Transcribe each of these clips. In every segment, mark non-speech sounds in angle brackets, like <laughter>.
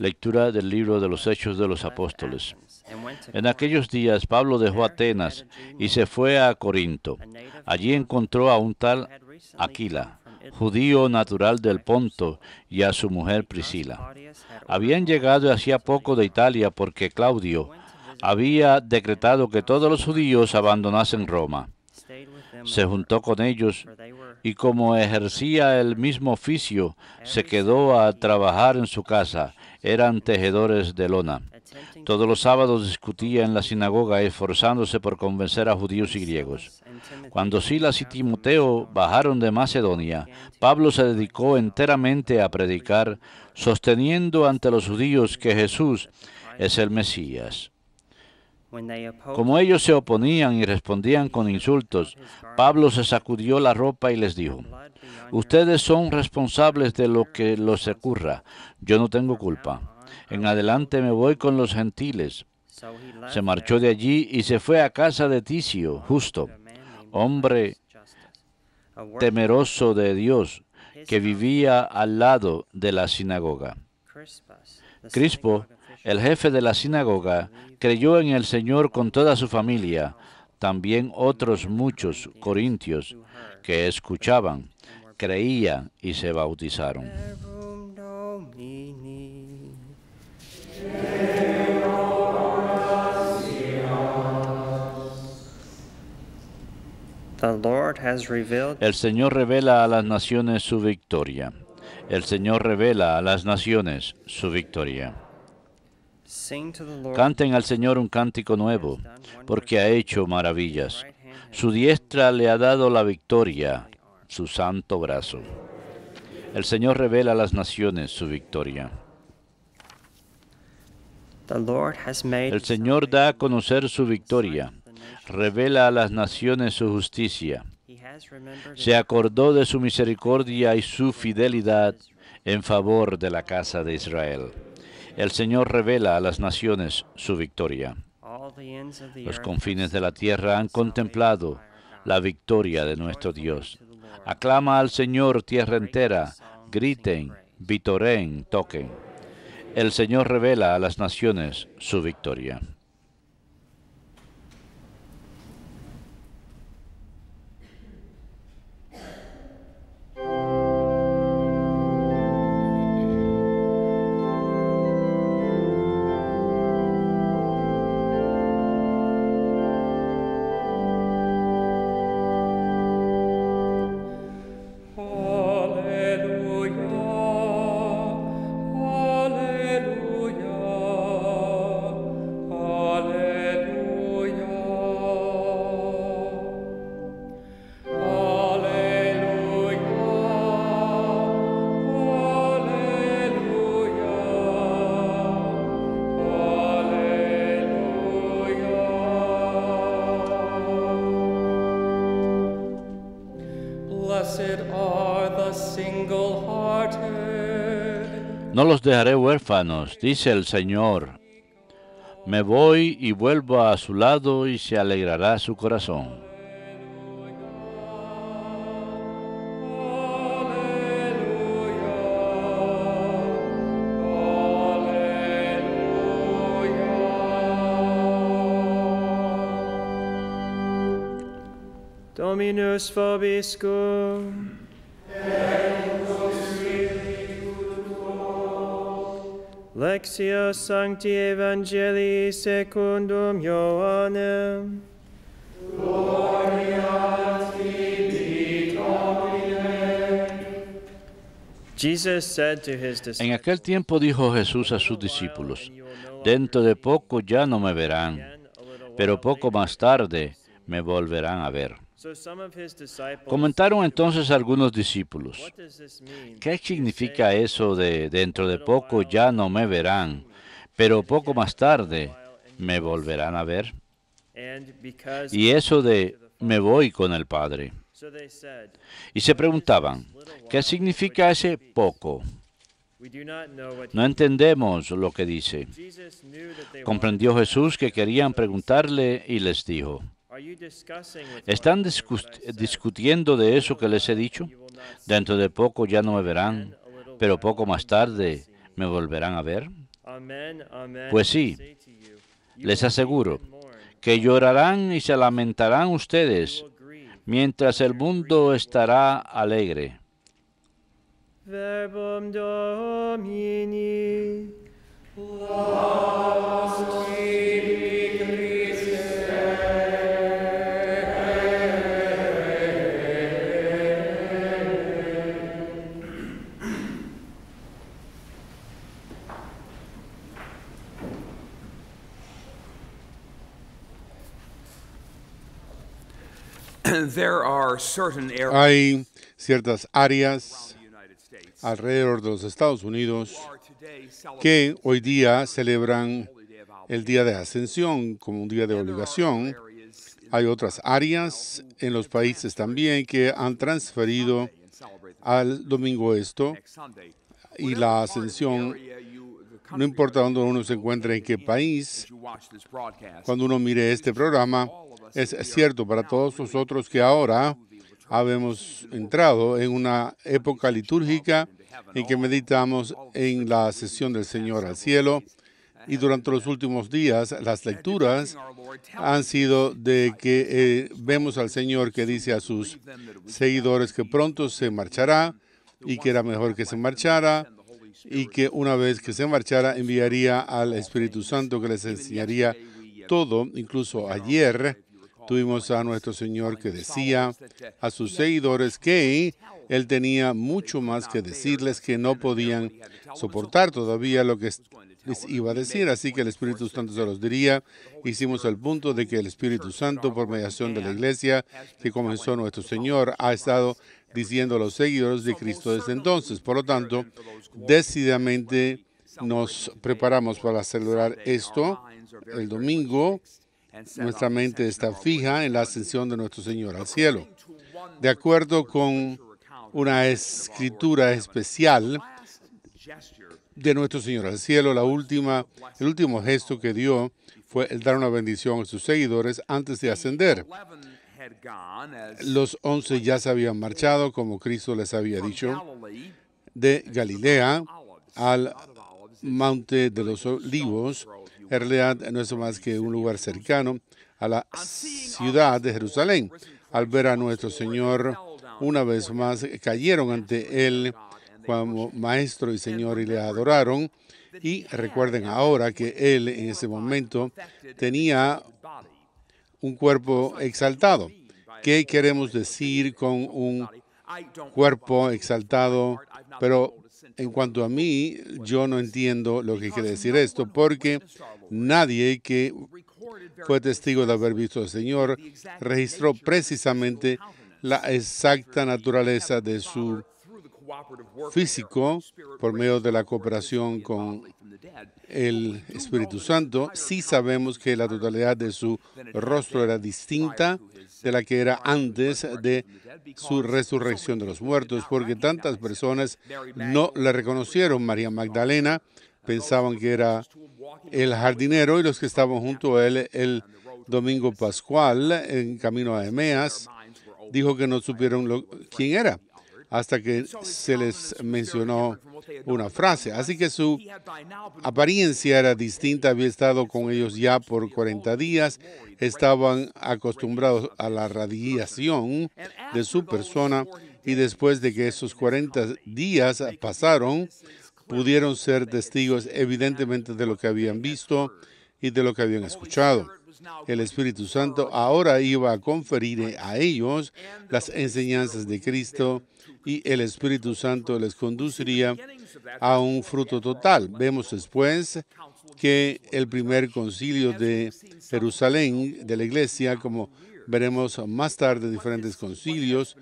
Lectura del libro de los Hechos de los Apóstoles. En aquellos días Pablo dejó Atenas y se fue a Corinto. Allí encontró a un tal Aquila, judío natural del Ponto, y a su mujer Priscila. Habían llegado hacía poco de Italia porque Claudio había decretado que todos los judíos abandonasen Roma. Se juntó con ellos y como ejercía el mismo oficio, se quedó a trabajar en su casa. Eran tejedores de lona. Todos los sábados discutía en la sinagoga, esforzándose por convencer a judíos y griegos. Cuando Silas y Timoteo bajaron de Macedonia, Pablo se dedicó enteramente a predicar, sosteniendo ante los judíos que Jesús es el Mesías como ellos se oponían y respondían con insultos, Pablo se sacudió la ropa y les dijo, ustedes son responsables de lo que los ocurra, yo no tengo culpa. En adelante me voy con los gentiles. Se marchó de allí y se fue a casa de Ticio, justo, hombre temeroso de Dios, que vivía al lado de la sinagoga. Crispo, el jefe de la sinagoga, creyó en el Señor con toda su familia, también otros muchos corintios que escuchaban, creían y se bautizaron. El Señor revela a las naciones su victoria. El Señor revela a las naciones su victoria. Canten al Señor un cántico nuevo, porque ha hecho maravillas. Su diestra le ha dado la victoria, su santo brazo. El Señor revela a las naciones su victoria. El Señor da a conocer su victoria, revela a las naciones su justicia. Se acordó de su misericordia y su fidelidad en favor de la casa de Israel. El Señor revela a las naciones su victoria. Los confines de la tierra han contemplado la victoria de nuestro Dios. Aclama al Señor tierra entera, griten, vitoreen, toquen. El Señor revela a las naciones su victoria. No los dejaré huérfanos, dice el Señor. Me voy y vuelvo a su lado y se alegrará su corazón. Dominus vobiscum. Lectio Sancti Evangelii secundum Ioannem. Gloria en aquel tiempo dijo Jesús a sus discípulos, Dentro de poco ya no me verán, pero poco más tarde me volverán a ver. Comentaron entonces algunos discípulos, ¿qué significa eso de dentro de poco ya no me verán, pero poco más tarde me volverán a ver? Y eso de me voy con el Padre. Y se preguntaban, ¿qué significa ese poco? No entendemos lo que dice. Comprendió Jesús que querían preguntarle y les dijo, ¿Están discutiendo de eso que les he dicho? Dentro de poco ya no me verán, pero poco más tarde me volverán a ver. Pues sí, les aseguro que llorarán y se lamentarán ustedes mientras el mundo estará alegre. <clears throat> Hay ciertas áreas alrededor de los Estados Unidos que hoy día celebran el Día de Ascensión como un día de obligación. Hay otras áreas en los países también que han transferido al domingo esto y la ascensión. No importa dónde uno se encuentre, en qué país, cuando uno mire este programa, es cierto para todos nosotros que ahora habemos entrado en una época litúrgica en que meditamos en la sesión del Señor al cielo y durante los últimos días las lecturas han sido de que eh, vemos al Señor que dice a sus seguidores que pronto se marchará y que era mejor que se marchara y que una vez que se marchara enviaría al Espíritu Santo que les enseñaría todo, incluso ayer Tuvimos a nuestro Señor que decía a sus seguidores que Él tenía mucho más que decirles que no podían soportar todavía lo que les iba a decir. Así que el Espíritu Santo se los diría. Hicimos el punto de que el Espíritu Santo, por mediación de la iglesia que comenzó nuestro Señor, ha estado diciendo a los seguidores de Cristo desde entonces. Por lo tanto, decididamente nos preparamos para celebrar esto el domingo nuestra mente está fija en la ascensión de nuestro Señor al cielo. De acuerdo con una escritura especial de nuestro Señor al cielo, la última, el último gesto que dio fue el dar una bendición a sus seguidores antes de ascender. Los once ya se habían marchado, como Cristo les había dicho, de Galilea al monte de los olivos, en no es más que un lugar cercano a la ciudad de Jerusalén. Al ver a nuestro Señor una vez más, cayeron ante Él como Maestro y Señor y le adoraron. Y recuerden ahora que Él en ese momento tenía un cuerpo exaltado. ¿Qué queremos decir con un cuerpo exaltado? Pero en cuanto a mí, yo no entiendo lo que quiere decir esto, porque nadie que fue testigo de haber visto al Señor registró precisamente la exacta naturaleza de su físico por medio de la cooperación con el Espíritu Santo, sí sabemos que la totalidad de su rostro era distinta de la que era antes de su resurrección de los muertos, porque tantas personas no la reconocieron. María Magdalena pensaban que era el jardinero y los que estaban junto a él el domingo pascual en camino a Emeas dijo que no supieron quién era hasta que se les mencionó una frase. Así que su apariencia era distinta, había estado con ellos ya por 40 días, estaban acostumbrados a la radiación de su persona y después de que esos 40 días pasaron, pudieron ser testigos evidentemente de lo que habían visto y de lo que habían escuchado. El Espíritu Santo ahora iba a conferir a ellos las enseñanzas de Cristo y el Espíritu Santo les conduciría a un fruto total. Vemos después que el primer concilio de Jerusalén, de la iglesia, como veremos más tarde diferentes concilios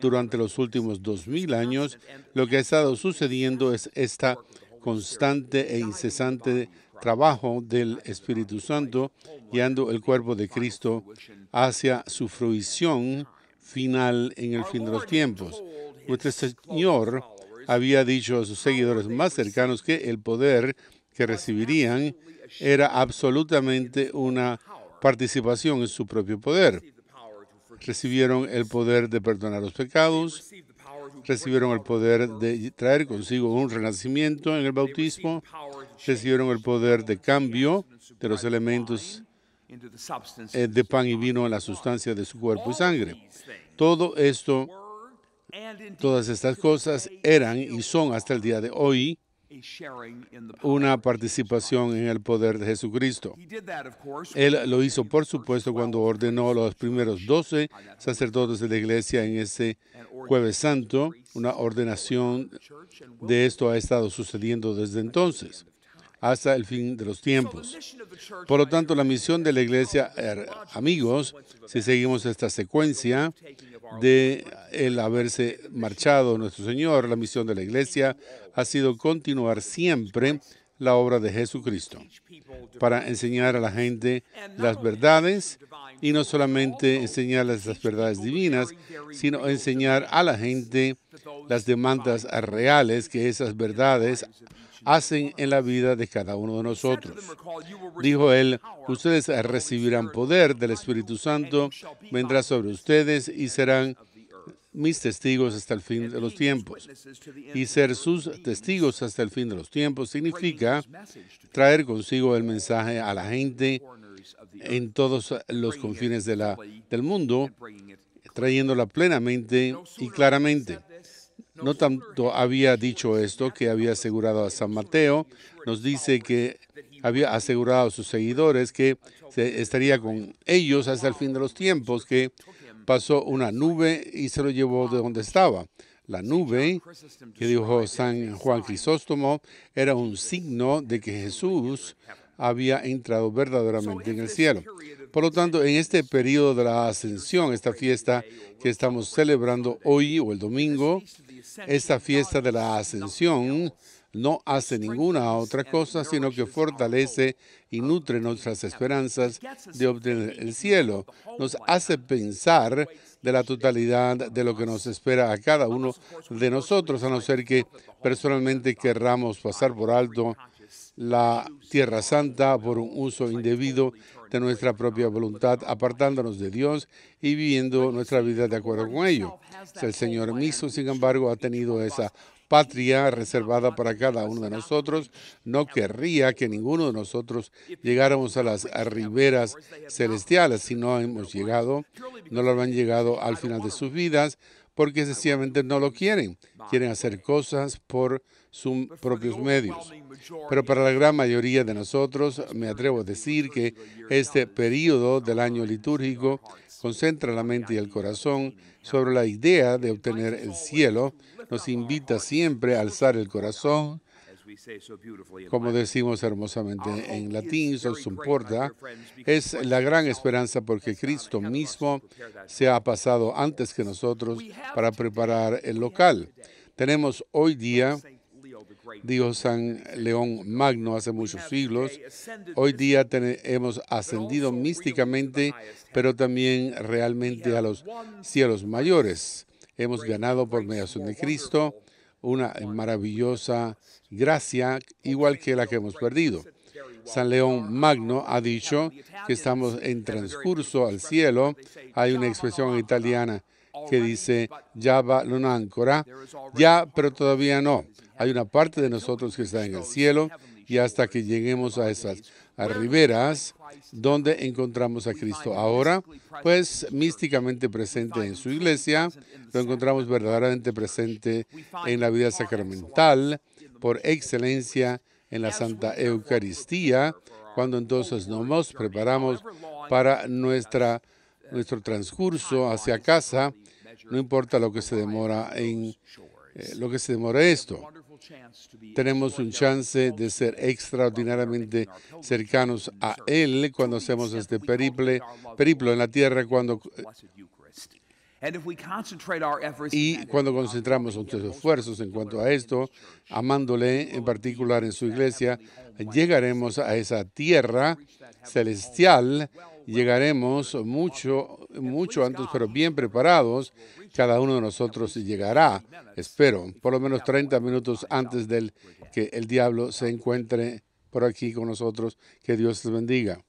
durante los últimos dos mil años, lo que ha estado sucediendo es esta constante e incesante trabajo del Espíritu Santo guiando el cuerpo de Cristo hacia su fruición final en el fin de los tiempos. Nuestro Señor había dicho a sus seguidores más cercanos que el poder que recibirían era absolutamente una participación en su propio poder. Recibieron el poder de perdonar los pecados, recibieron el poder de traer consigo un renacimiento en el bautismo, recibieron el poder de cambio de los elementos eh, de pan y vino a la sustancia de su cuerpo y sangre. Todo esto Todas estas cosas eran y son hasta el día de hoy una participación en el poder de Jesucristo. Él lo hizo, por supuesto, cuando ordenó a los primeros doce sacerdotes de la iglesia en ese jueves santo. Una ordenación de esto ha estado sucediendo desde entonces hasta el fin de los tiempos. Por lo tanto, la misión de la iglesia, er, amigos, si seguimos esta secuencia de el haberse marchado nuestro Señor, la misión de la iglesia ha sido continuar siempre la obra de Jesucristo para enseñar a la gente las verdades y no solamente enseñarles las verdades divinas, sino enseñar a la gente las demandas reales que esas verdades hacen en la vida de cada uno de nosotros. Dijo él, ustedes recibirán poder del Espíritu Santo, vendrá sobre ustedes y serán mis testigos hasta el fin de los tiempos. Y ser sus testigos hasta el fin de los tiempos significa traer consigo el mensaje a la gente en todos los confines del mundo, trayéndola plenamente y claramente. No tanto había dicho esto que había asegurado a San Mateo, nos dice que había asegurado a sus seguidores que estaría con ellos hasta el fin de los tiempos, que pasó una nube y se lo llevó de donde estaba. La nube, que dijo San Juan Crisóstomo, era un signo de que Jesús había entrado verdaderamente en el cielo. Por lo tanto, en este periodo de la ascensión, esta fiesta que estamos celebrando hoy o el domingo, esta fiesta de la ascensión no hace ninguna otra cosa sino que fortalece y nutre nuestras esperanzas de obtener el cielo. Nos hace pensar de la totalidad de lo que nos espera a cada uno de nosotros, a no ser que personalmente querramos pasar por alto la Tierra Santa por un uso indebido de nuestra propia voluntad, apartándonos de Dios y viviendo nuestra vida de acuerdo con ello. El Señor mismo, sin embargo, ha tenido esa patria reservada para cada uno de nosotros. No querría que ninguno de nosotros llegáramos a las riberas celestiales. Si no hemos llegado, no lo han llegado al final de sus vidas porque sencillamente no lo quieren. Quieren hacer cosas por sus propios medios. Pero para la gran mayoría de nosotros, me atrevo a decir que este periodo del año litúrgico concentra la mente y el corazón sobre la idea de obtener el cielo, nos invita siempre a alzar el corazón, como decimos hermosamente en latín, porta, es la gran esperanza porque Cristo mismo se ha pasado antes que nosotros para preparar el local. Tenemos hoy día dijo San León Magno hace muchos siglos. Hoy día hemos ascendido místicamente, pero también realmente a los cielos mayores. Hemos ganado por mediación de Cristo una maravillosa gracia igual que la que hemos perdido. San León Magno ha dicho que estamos en transcurso al cielo. Hay una expresión italiana que dice ya va non ya pero todavía no. Hay una parte de nosotros que está en el cielo y hasta que lleguemos a esa a Riveras, donde encontramos a Cristo. Ahora, pues místicamente presente en su iglesia, lo encontramos verdaderamente presente en la vida sacramental, por excelencia en la Santa Eucaristía, cuando entonces nos preparamos para nuestra, nuestro transcurso hacia casa, no importa lo que se demora en eh, lo que se demora esto tenemos un chance de ser extraordinariamente cercanos a Él cuando hacemos este periplo en la tierra, cuando y cuando concentramos nuestros esfuerzos en cuanto a esto, amándole en particular en su iglesia, llegaremos a esa tierra celestial, llegaremos mucho, mucho antes, pero bien preparados, cada uno de nosotros llegará, espero, por lo menos 30 minutos antes del que el diablo se encuentre por aquí con nosotros. Que Dios les bendiga.